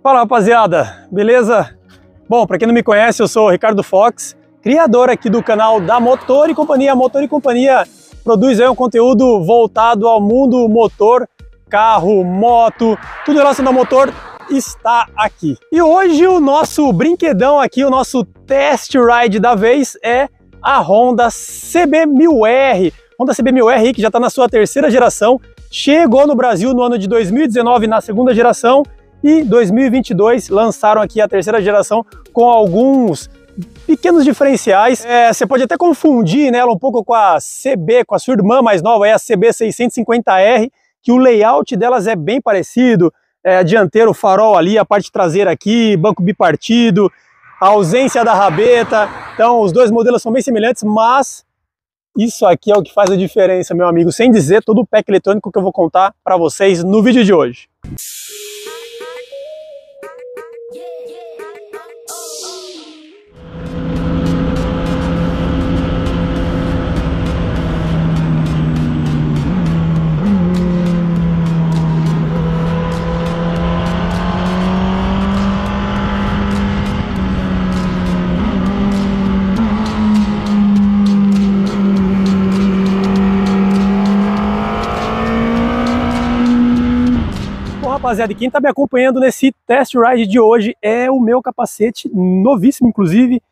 Fala rapaziada, beleza? Bom, para quem não me conhece, eu sou o Ricardo Fox, criador aqui do canal da Motor e Companhia. A Motor e Companhia produz aí um conteúdo voltado ao mundo motor, carro, moto, tudo relacionado ao motor está aqui. E hoje o nosso brinquedão aqui, o nosso test ride da vez é a Honda CB1000R. Honda CB1000R que já está na sua terceira geração, chegou no Brasil no ano de 2019 na segunda geração e 2022 lançaram aqui a terceira geração com alguns pequenos diferenciais. É, você pode até confundir né, um pouco com a CB, com a sua irmã mais nova, é a CB 650R, que o layout delas é bem parecido. É, dianteiro, farol ali, a parte traseira aqui, banco bipartido, a ausência da rabeta. Então, os dois modelos são bem semelhantes, mas isso aqui é o que faz a diferença, meu amigo. Sem dizer todo o pack eletrônico que eu vou contar para vocês no vídeo de hoje. rapaziada, quem está me acompanhando nesse test ride de hoje é o meu capacete novíssimo, inclusive,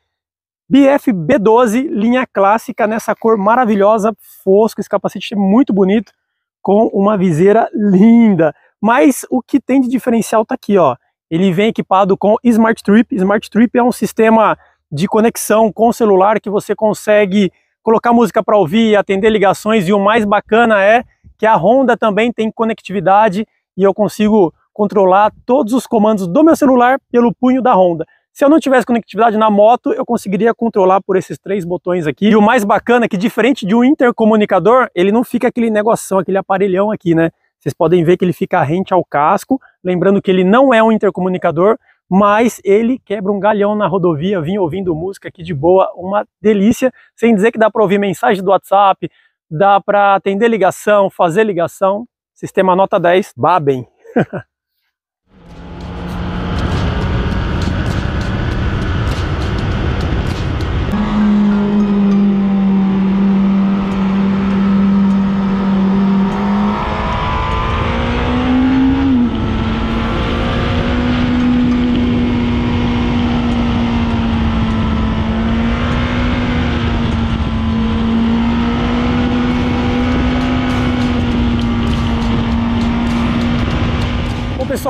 BF B12, linha clássica, nessa cor maravilhosa, fosco, esse capacete é muito bonito, com uma viseira linda. Mas o que tem de diferencial tá aqui, ó. Ele vem equipado com Smart Trip. Smart Trip é um sistema de conexão com o celular que você consegue colocar música para ouvir, atender ligações e o mais bacana é que a Honda também tem conectividade e eu consigo controlar todos os comandos do meu celular pelo punho da Honda. Se eu não tivesse conectividade na moto, eu conseguiria controlar por esses três botões aqui. E o mais bacana é que, diferente de um intercomunicador, ele não fica aquele negocinho, aquele aparelhão aqui, né? Vocês podem ver que ele fica rente ao casco, lembrando que ele não é um intercomunicador, mas ele quebra um galhão na rodovia, vim ouvindo música aqui de boa, uma delícia, sem dizer que dá para ouvir mensagem do WhatsApp, dá para atender ligação, fazer ligação, Sistema nota 10, Baben.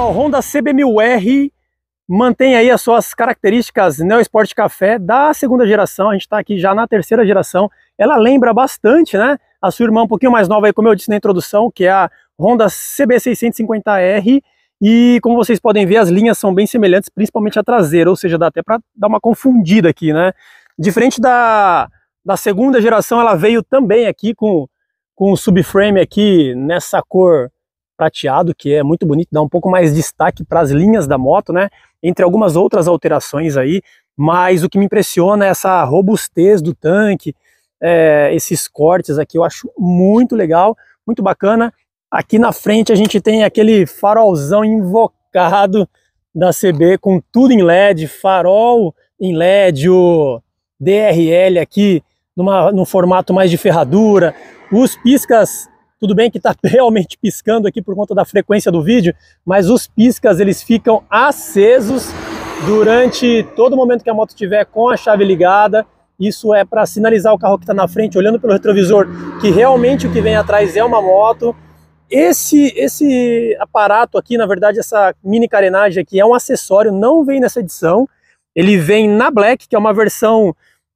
pessoal, Honda CB1000R mantém aí as suas características Neo Sport Café da segunda geração, a gente está aqui já na terceira geração, ela lembra bastante, né? A sua irmã um pouquinho mais nova aí, como eu disse na introdução, que é a Honda CB650R e como vocês podem ver as linhas são bem semelhantes, principalmente a traseira, ou seja, dá até para dar uma confundida aqui, né? Diferente da, da segunda geração, ela veio também aqui com, com o subframe aqui nessa cor prateado, que é muito bonito, dá um pouco mais de destaque para as linhas da moto, né? Entre algumas outras alterações aí, mas o que me impressiona é essa robustez do tanque, é, esses cortes aqui, eu acho muito legal, muito bacana. Aqui na frente a gente tem aquele farolzão invocado da CB com tudo em LED, farol em LED, o DRL aqui numa, num formato mais de ferradura, os piscas tudo bem que está realmente piscando aqui por conta da frequência do vídeo, mas os piscas eles ficam acesos durante todo o momento que a moto tiver com a chave ligada. Isso é para sinalizar o carro que está na frente, olhando pelo retrovisor, que realmente o que vem atrás é uma moto. Esse, esse aparato aqui, na verdade, essa mini carenagem aqui é um acessório, não vem nessa edição. Ele vem na Black, que é uma versão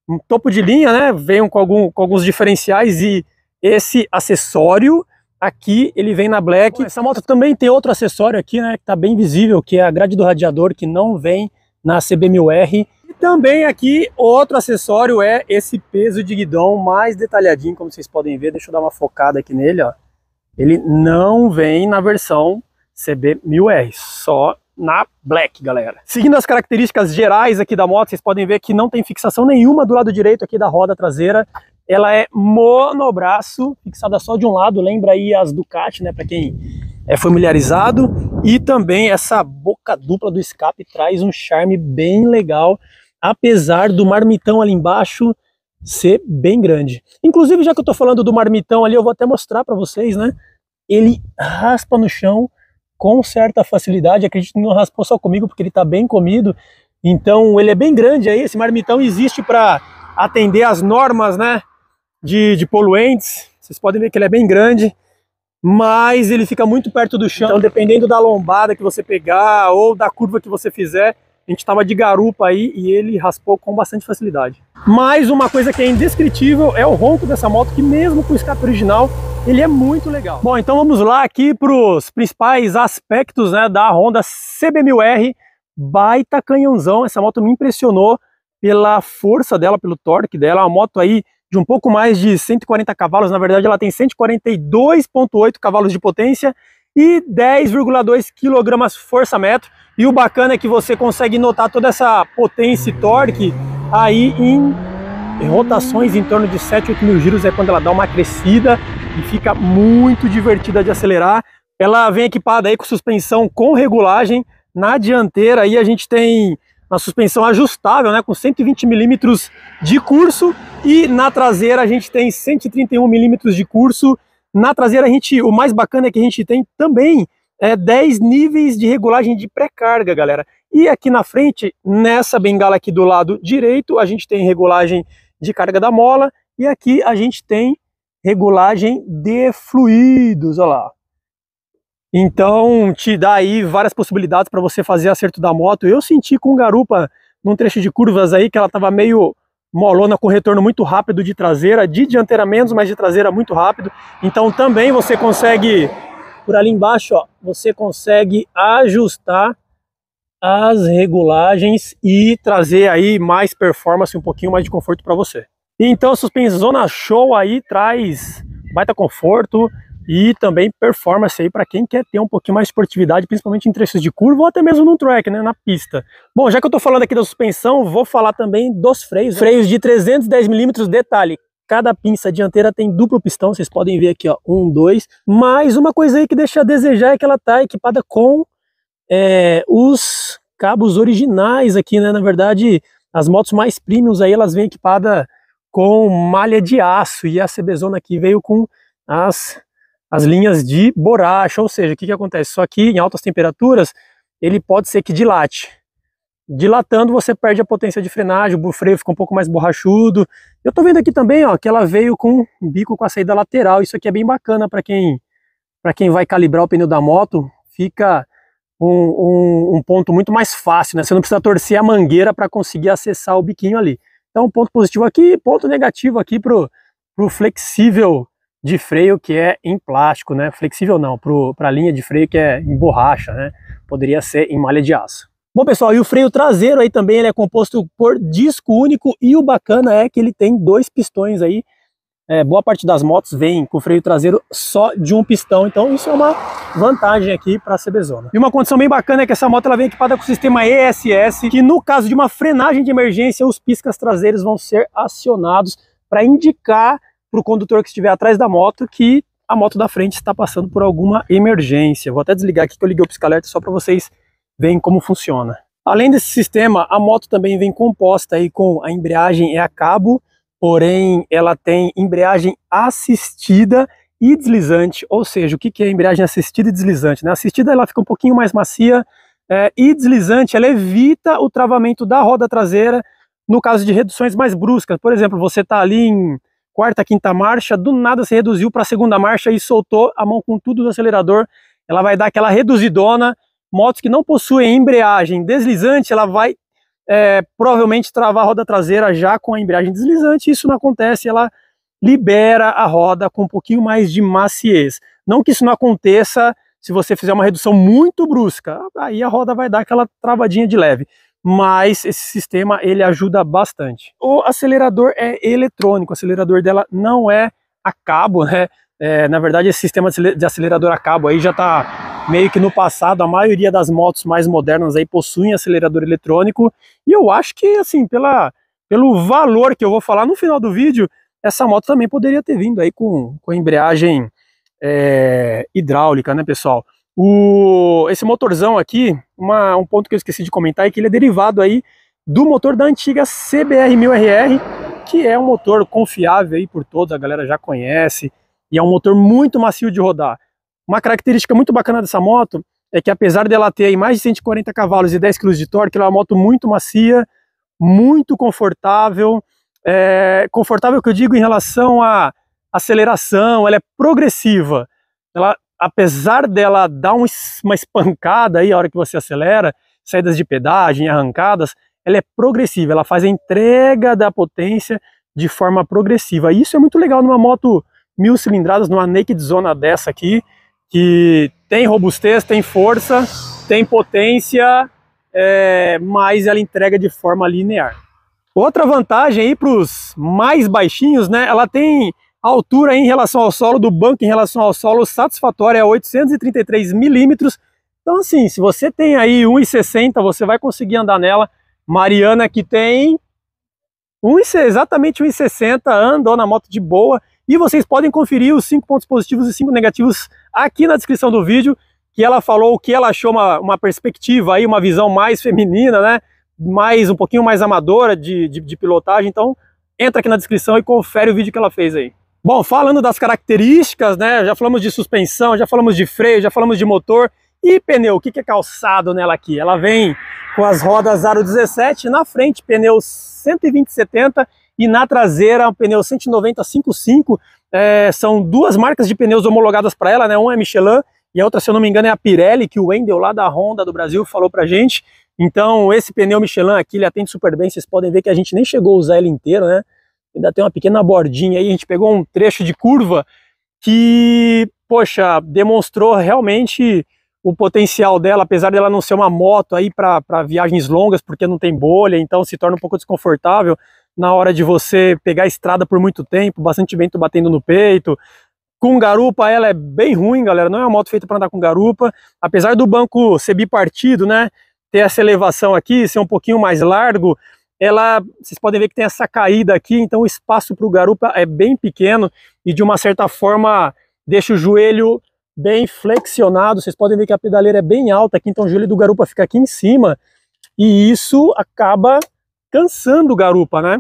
um topo de linha, né? Vem com, algum, com alguns diferenciais e esse acessório aqui, ele vem na Black. Essa moto também tem outro acessório aqui, né, que tá bem visível, que é a grade do radiador, que não vem na CB1000R. E também aqui, outro acessório é esse peso de guidão mais detalhadinho, como vocês podem ver. Deixa eu dar uma focada aqui nele, ó. Ele não vem na versão CB1000R, só na Black, galera. Seguindo as características gerais aqui da moto, vocês podem ver que não tem fixação nenhuma do lado direito aqui da roda traseira ela é monobraço, fixada só de um lado, lembra aí as Ducati, né, para quem é familiarizado, e também essa boca dupla do escape traz um charme bem legal, apesar do marmitão ali embaixo ser bem grande. Inclusive, já que eu tô falando do marmitão ali, eu vou até mostrar para vocês, né, ele raspa no chão com certa facilidade, acredito que não raspou só comigo, porque ele tá bem comido, então ele é bem grande aí, esse marmitão existe para atender às normas, né, de, de poluentes. Vocês podem ver que ele é bem grande, mas ele fica muito perto do chão. Então, dependendo da lombada que você pegar ou da curva que você fizer, a gente estava de garupa aí e ele raspou com bastante facilidade. Mais uma coisa que é indescritível é o ronco dessa moto, que mesmo com o escape original, ele é muito legal. Bom, então vamos lá aqui para os principais aspectos né, da Honda CB1000R. Baita canhãozão, essa moto me impressionou pela força dela, pelo torque dela, é uma moto aí de um pouco mais de 140 cavalos, na verdade ela tem 142.8 cavalos de potência e 10,2 kg força-metro. E o bacana é que você consegue notar toda essa potência e torque aí em rotações em torno de 7, 8 mil giros, é quando ela dá uma crescida e fica muito divertida de acelerar. Ela vem equipada aí com suspensão com regulagem. Na dianteira aí a gente tem na suspensão ajustável, né, com 120 milímetros de curso e na traseira a gente tem 131 milímetros de curso. Na traseira a gente, o mais bacana é que a gente tem também é, 10 níveis de regulagem de pré-carga, galera. E aqui na frente, nessa bengala aqui do lado direito, a gente tem regulagem de carga da mola e aqui a gente tem regulagem de fluidos, olha lá. Então, te dá aí várias possibilidades para você fazer acerto da moto. Eu senti com garupa num trecho de curvas aí que ela estava meio molona com retorno muito rápido de traseira, de dianteira menos, mas de traseira muito rápido. Então, também você consegue por ali embaixo, ó, você consegue ajustar as regulagens e trazer aí mais performance, um pouquinho mais de conforto para você. Então, a suspensão na show aí traz baita conforto, e também performance aí para quem quer ter um pouquinho mais de esportividade, principalmente em trechos de curva ou até mesmo no track, né, na pista. Bom, já que eu estou falando aqui da suspensão, vou falar também dos freios. Né? Freios de 310 milímetros, detalhe, cada pinça dianteira tem duplo pistão, vocês podem ver aqui, ó, um, dois. Mas uma coisa aí que deixa a desejar é que ela tá equipada com é, os cabos originais aqui, né, na verdade, as motos mais premiums aí, elas vêm equipada com malha de aço e a CB Zona aqui veio com as as linhas de borracha, ou seja, o que, que acontece? Só que em altas temperaturas ele pode ser que dilate. Dilatando você perde a potência de frenagem, o freio fica um pouco mais borrachudo. Eu estou vendo aqui também ó, que ela veio com um bico com a saída lateral, isso aqui é bem bacana para quem, quem vai calibrar o pneu da moto, fica um, um, um, ponto muito mais fácil, né? você não precisa torcer a mangueira para conseguir acessar o biquinho ali. Então ponto positivo aqui, ponto negativo aqui para o flexível de freio que é em plástico, né? Flexível não, para a linha de freio que é em borracha, né? Poderia ser em malha de aço. Bom, pessoal, e o freio traseiro aí também ele é composto por disco único e o bacana é que ele tem dois pistões aí. É, boa parte das motos vem com freio traseiro só de um pistão, então isso é uma vantagem aqui para a CBZona. E uma condição bem bacana é que essa moto ela vem equipada com o sistema ESS, que no caso de uma frenagem de emergência, os piscas traseiros vão ser acionados para indicar para o condutor que estiver atrás da moto que a moto da frente está passando por alguma emergência. Vou até desligar aqui que eu liguei o pisca-alerta só para vocês verem como funciona. Além desse sistema, a moto também vem composta aí com a embreagem é a cabo, porém ela tem embreagem assistida e deslizante, ou seja, o que, que é embreagem assistida e deslizante? Né? Assistida ela fica um pouquinho mais macia é, e deslizante ela evita o travamento da roda traseira no caso de reduções mais bruscas. Por exemplo, você está ali em quarta, quinta marcha, do nada se reduziu para a segunda marcha e soltou a mão com tudo do acelerador. Ela vai dar aquela reduzidona. Motos que não possuem embreagem deslizante, ela vai é, provavelmente travar a roda traseira já com a embreagem deslizante. Isso não acontece, ela libera a roda com um pouquinho mais de maciez. Não que isso não aconteça se você fizer uma redução muito brusca, aí a roda vai dar aquela travadinha de leve mas esse sistema ele ajuda bastante. O acelerador é eletrônico, o acelerador dela não é a cabo, né? É, na verdade, esse sistema de acelerador a cabo aí já está meio que no passado. A maioria das motos mais modernas aí possuem acelerador eletrônico e eu acho que assim pela pelo valor que eu vou falar no final do vídeo, essa moto também poderia ter vindo aí com, com a embreagem é, hidráulica, né, pessoal? O, esse motorzão aqui, uma, um ponto que eu esqueci de comentar é que ele é derivado aí do motor da antiga CBR1000RR, que é um motor confiável aí por todos, a galera já conhece, e é um motor muito macio de rodar. Uma característica muito bacana dessa moto é que apesar dela ter aí mais de 140 cavalos e 10 kg de torque, ela é uma moto muito macia, muito confortável, é, confortável que eu digo em relação à aceleração, ela é progressiva, ela apesar dela dar um, uma espancada aí a hora que você acelera, saídas de pedagem, arrancadas, ela é progressiva, ela faz a entrega da potência de forma progressiva. Isso é muito legal numa moto mil cilindradas, numa naked zona dessa aqui, que tem robustez, tem força, tem potência, é, mas ela entrega de forma linear. Outra vantagem aí para os mais baixinhos, né? Ela tem a altura em relação ao solo do banco em relação ao solo satisfatória é 833 milímetros. Então assim, se você tem aí 1,60, você vai conseguir andar nela. Mariana que tem 1, exatamente 1,60, andou na moto de boa. E vocês podem conferir os 5 pontos positivos e 5 negativos aqui na descrição do vídeo, que ela falou o que ela achou uma, uma perspectiva aí, uma visão mais feminina, né? Mais, um pouquinho mais amadora de, de, de pilotagem. Então entra aqui na descrição e confere o vídeo que ela fez aí. Bom, falando das características, né? Já falamos de suspensão, já falamos de freio, já falamos de motor e pneu. O que, é calçado nela aqui? Ela vem com as rodas aro 17 na frente, pneu 120/70 e na traseira um pneu 190/55. É, são duas marcas de pneus homologadas para ela, né? Uma é Michelin e a outra, se eu não me engano, é a Pirelli que o Wendel lá da Honda do Brasil falou para gente. Então esse pneu Michelin aqui ele atende super bem. Vocês podem ver que a gente nem chegou a usar ele inteiro, né? ainda tem uma pequena bordinha aí, a gente pegou um trecho de curva que, poxa, demonstrou realmente o potencial dela, apesar dela não ser uma moto aí para viagens longas, porque não tem bolha, então se torna um pouco desconfortável na hora de você pegar a estrada por muito tempo, bastante vento batendo no peito. Com garupa ela é bem ruim, galera, não é uma moto feita para andar com garupa, apesar do banco ser bipartido, né, ter essa elevação aqui, ser um pouquinho mais largo, ela, vocês podem ver que tem essa caída aqui, então o espaço para o garupa é bem pequeno e de uma certa forma deixa o joelho bem flexionado. Vocês podem ver que a pedaleira é bem alta aqui, então o joelho do garupa fica aqui em cima e isso acaba cansando o garupa, né?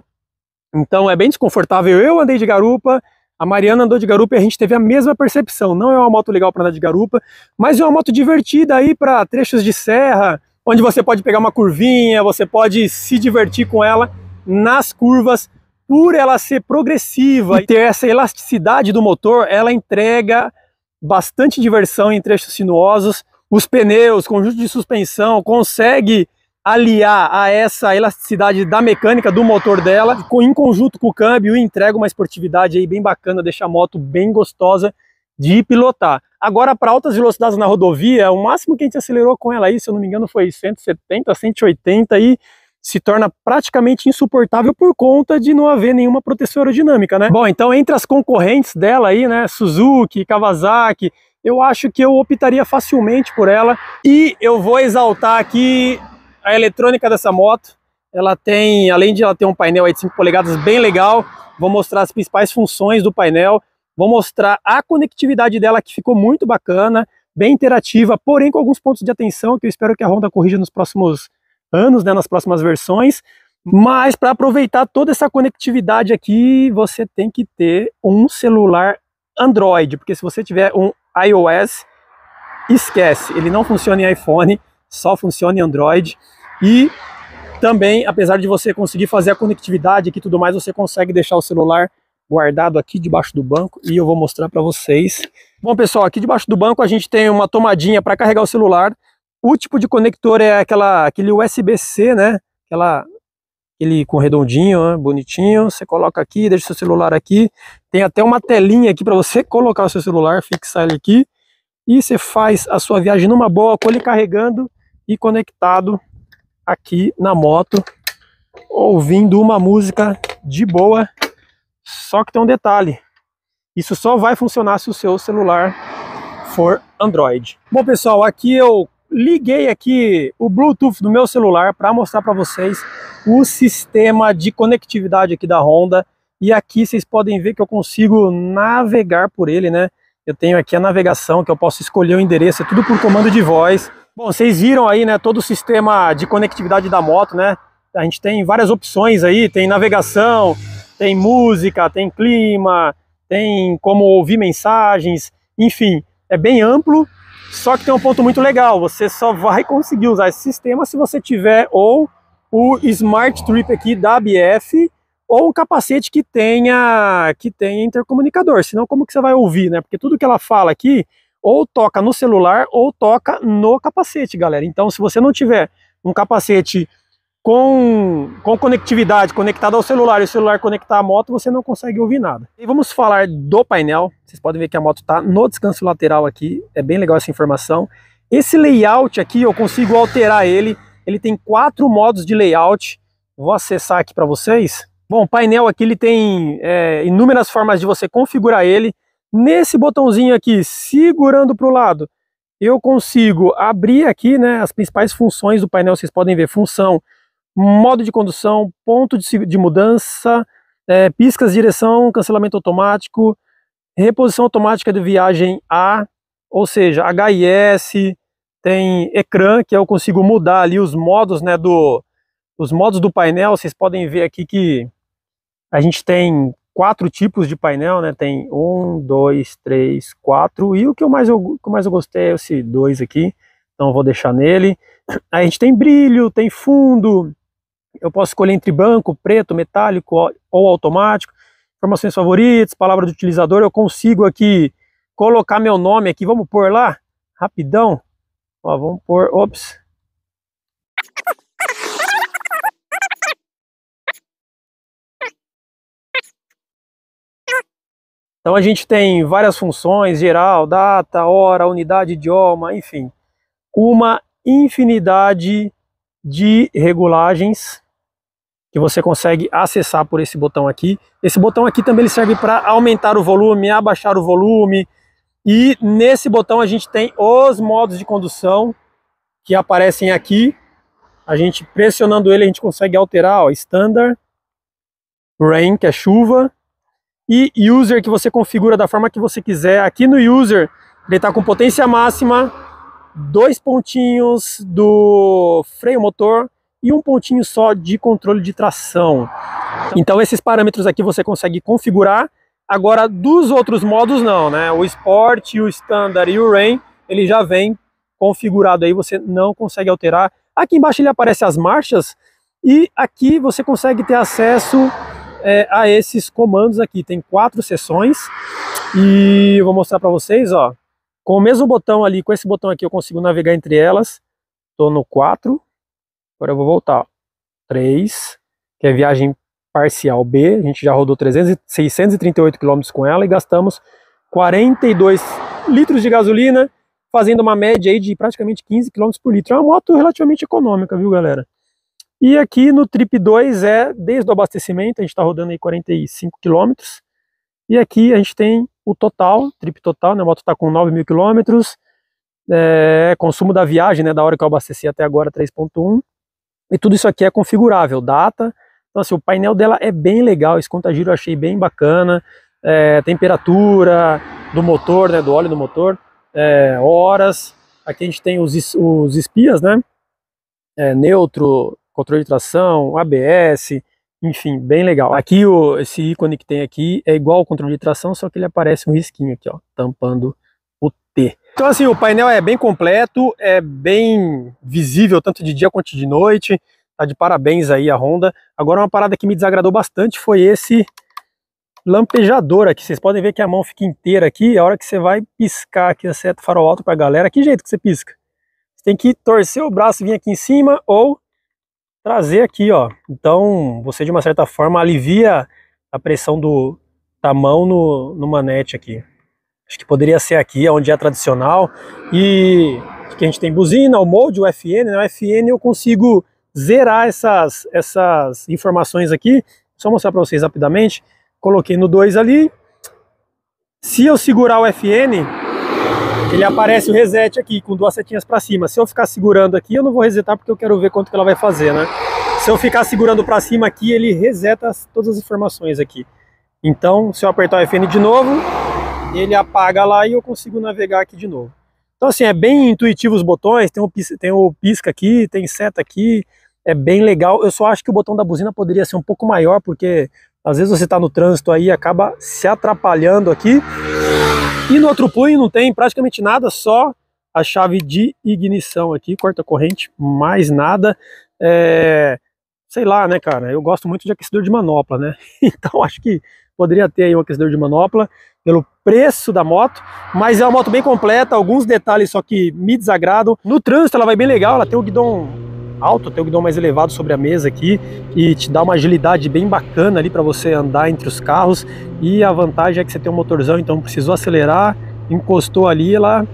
Então é bem desconfortável. Eu andei de garupa, a Mariana andou de garupa e a gente teve a mesma percepção. Não é uma moto legal para andar de garupa, mas é uma moto divertida aí para trechos de serra, onde você pode pegar uma curvinha, você pode se divertir com ela nas curvas, por ela ser progressiva e ter essa elasticidade do motor, ela entrega bastante diversão em trechos sinuosos. Os pneus, conjunto de suspensão, consegue aliar a essa elasticidade da mecânica do motor dela, em conjunto com o câmbio, entrega uma esportividade aí bem bacana, deixa a moto bem gostosa de pilotar. Agora, para altas velocidades na rodovia, o máximo que a gente acelerou com ela aí, se eu não me engano, foi 170, 180 e se torna praticamente insuportável por conta de não haver nenhuma proteção aerodinâmica, né? Bom, então entre as concorrentes dela aí, né, Suzuki, Kawasaki, eu acho que eu optaria facilmente por ela. E eu vou exaltar aqui a eletrônica dessa moto. Ela tem, além de ela ter um painel aí de 5 polegadas bem legal, vou mostrar as principais funções do painel. Vou mostrar a conectividade dela que ficou muito bacana, bem interativa, porém com alguns pontos de atenção que eu espero que a Honda corrija nos próximos anos, né, nas próximas versões. Mas para aproveitar toda essa conectividade aqui, você tem que ter um celular Android, porque se você tiver um iOS, esquece, ele não funciona em iPhone, só funciona em Android. E também, apesar de você conseguir fazer a conectividade e tudo mais, você consegue deixar o celular guardado aqui debaixo do banco e eu vou mostrar para vocês. Bom, pessoal, aqui debaixo do banco a gente tem uma tomadinha para carregar o celular. O tipo de conector é aquela, aquele USB-C, né? Aquela, aquele com redondinho, né? bonitinho. Você coloca aqui, deixa o seu celular aqui. Tem até uma telinha aqui para você colocar o seu celular, fixar ele aqui. E você faz a sua viagem numa boa, com ele carregando e conectado aqui na moto, ouvindo uma música de boa só que tem um detalhe. Isso só vai funcionar se o seu celular for Android. Bom, pessoal, aqui eu liguei aqui o Bluetooth do meu celular para mostrar para vocês o sistema de conectividade aqui da Honda. E aqui vocês podem ver que eu consigo navegar por ele, né? Eu tenho aqui a navegação, que eu posso escolher o endereço, é tudo por comando de voz. Bom, vocês viram aí, né, todo o sistema de conectividade da moto, né? A gente tem várias opções aí, tem navegação, tem música, tem clima, tem como ouvir mensagens, enfim, é bem amplo. Só que tem um ponto muito legal, você só vai conseguir usar esse sistema se você tiver ou o Smart Trip aqui da ABF ou um capacete que tenha que tenha intercomunicador, senão como que você vai ouvir, né? Porque tudo que ela fala aqui ou toca no celular ou toca no capacete, galera. Então, se você não tiver um capacete com, com conectividade conectada ao celular e o celular conectar à moto, você não consegue ouvir nada. E vamos falar do painel. Vocês podem ver que a moto está no descanso lateral aqui. É bem legal essa informação. Esse layout aqui, eu consigo alterar ele. Ele tem quatro modos de layout. Vou acessar aqui para vocês. Bom, o painel aqui ele tem é, inúmeras formas de você configurar ele. Nesse botãozinho aqui, segurando para o lado, eu consigo abrir aqui né, as principais funções do painel. Vocês podem ver função modo de condução, ponto de, de mudança, é, piscas, direção, cancelamento automático, reposição automática de viagem A, ou seja, HIS, tem ecrã, que eu consigo mudar ali os modos, né, do, os modos do painel, vocês podem ver aqui que a gente tem quatro tipos de painel, né, tem um, dois, três, quatro, e o que eu mais, eu, o que mais eu gostei é esse dois aqui, então vou deixar nele. Aí a gente tem brilho, tem fundo, eu posso escolher entre banco, preto, metálico ou automático, informações favoritas, palavra do utilizador. Eu consigo aqui colocar meu nome aqui. Vamos pôr lá, rapidão. Ó, vamos pôr, ops. Então a gente tem várias funções, geral, data, hora, unidade, idioma, enfim. Uma infinidade de regulagens que você consegue acessar por esse botão aqui. Esse botão aqui também ele serve para aumentar o volume, abaixar o volume. E nesse botão a gente tem os modos de condução que aparecem aqui. A gente pressionando ele a gente consegue alterar, ó, standard, rain, que é chuva, e user que você configura da forma que você quiser. Aqui no user ele está com potência máxima, dois pontinhos do freio motor e um pontinho só de controle de tração. Então-, então esses parâmetros aqui você consegue configurar. Agora dos outros modos não, né? O Sport, o Standard e o Rain, ele já vem configurado aí, você não consegue alterar. Aqui embaixo ele aparece as marchas e aqui você consegue ter acesso é, a esses comandos aqui. Tem quatro seções e eu vou mostrar para vocês, ó. Com o mesmo botão ali, com esse botão aqui, eu consigo navegar entre elas. Estou no 4. Agora eu vou voltar. 3, que é viagem parcial B. A gente já rodou 300, 638 km com ela e gastamos 42 litros de gasolina, fazendo uma média aí de praticamente 15 km por litro. É uma moto relativamente econômica, viu, galera? E aqui no Trip 2 é desde o abastecimento, a gente está rodando aí 45 km. E aqui a gente tem o total, trip total, né? A moto está com 9 mil quilômetros, é, consumo da viagem, né? Da hora que eu abasteci até agora, 3.1. E tudo isso aqui é configurável, data. Então, assim, o painel dela é bem legal, esse contagiro eu achei bem bacana. É, temperatura do motor, né? Do óleo do motor, é, horas. Aqui a gente tem os, os espias, né? É, neutro, controle de tração, ABS, enfim, bem legal. Aqui, o, esse ícone que tem aqui é igual ao controle de tração, só que ele aparece um risquinho aqui, ó, tampando o T. Então, assim, o painel é bem completo, é bem visível, tanto de dia quanto de noite. Tá de parabéns aí a Honda. Agora, uma parada que me desagradou bastante foi esse lampejador aqui. Vocês podem ver que a mão fica inteira aqui. A hora que você vai piscar aqui, acerta o farol alto pra galera. Que jeito que você pisca? Você tem que torcer o braço e vir aqui em cima ou trazer aqui, ó. Então, você de uma certa forma alivia a pressão do da mão no, no manete aqui. Acho que poderia ser aqui, onde é tradicional. E que a gente tem buzina, o molde, o FN, né? O FN eu consigo zerar essas, essas informações aqui. Só mostrar para vocês rapidamente. Coloquei no 2 ali. Se eu segurar o FN, ele aparece o reset aqui, com duas setinhas para cima. Se eu ficar segurando aqui, eu não vou resetar porque eu quero ver quanto que ela vai fazer, né? Se eu ficar segurando para cima aqui, ele reseta todas as informações aqui. Então, se eu apertar o FN de novo, ele apaga lá e eu consigo navegar aqui de novo. Então, assim, é bem intuitivo os botões, tem o, tem o pisca aqui, tem seta aqui, é bem legal. Eu só acho que o botão da buzina poderia ser um pouco maior, porque às vezes você está no trânsito aí acaba se atrapalhando aqui e no outro punho não tem praticamente nada, só a chave de ignição aqui, corta corrente, mais nada. É, sei lá, né, cara, eu gosto muito de aquecedor de manopla, né? Então acho que poderia ter aí um aquecedor de manopla pelo preço da moto, mas é uma moto bem completa, alguns detalhes só que me desagradam. No trânsito ela vai bem legal, ela tem o guidão alto, tem o guidão mais elevado sobre a mesa aqui e te dá uma agilidade bem bacana ali para você andar entre os carros. E a vantagem é que você tem um motorzão, então precisou acelerar, encostou ali, ela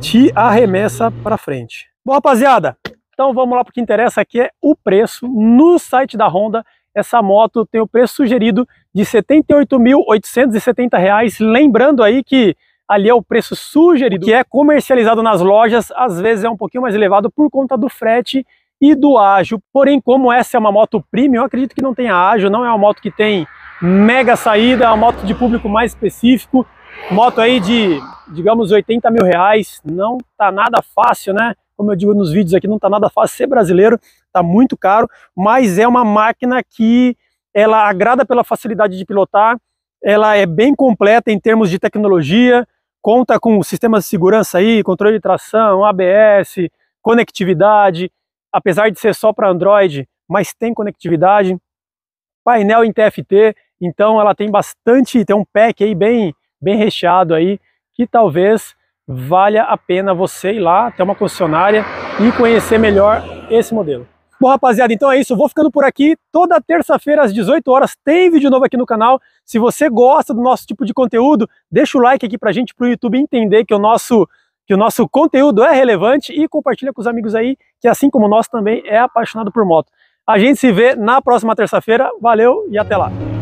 te arremessa para frente. Bom, rapaziada, então vamos lá para o que interessa aqui é o preço no site da Honda. Essa moto tem o preço sugerido de R$ 78.870, lembrando aí que ali é o preço sugerido, que é comercializado nas lojas, às vezes é um pouquinho mais elevado por conta do frete e do ágil. Porém, como essa é uma moto premium, eu acredito que não tenha ágil, não é uma moto que tem mega saída, é uma moto de público mais específico, moto aí de, digamos, 80 mil reais, não tá nada fácil, né? Como eu digo nos vídeos aqui, não tá nada fácil ser brasileiro, tá muito caro, mas é uma máquina que ela agrada pela facilidade de pilotar, ela é bem completa em termos de tecnologia, conta com sistemas de segurança aí, controle de tração, ABS, conectividade, apesar de ser só para Android, mas tem conectividade, painel em TFT, então ela tem bastante, tem um pack aí bem, bem recheado aí, que talvez valha a pena você ir lá até uma concessionária e conhecer melhor esse modelo. Bom, rapaziada, então é isso. Eu vou ficando por aqui. Toda terça-feira, às 18 horas, tem vídeo novo aqui no canal. Se você gosta do nosso tipo de conteúdo, deixa o like aqui pra gente, pro YouTube entender que o nosso que o nosso conteúdo é relevante e compartilha com os amigos aí que assim como nós também é apaixonado por moto. A gente se vê na próxima terça-feira. Valeu e até lá.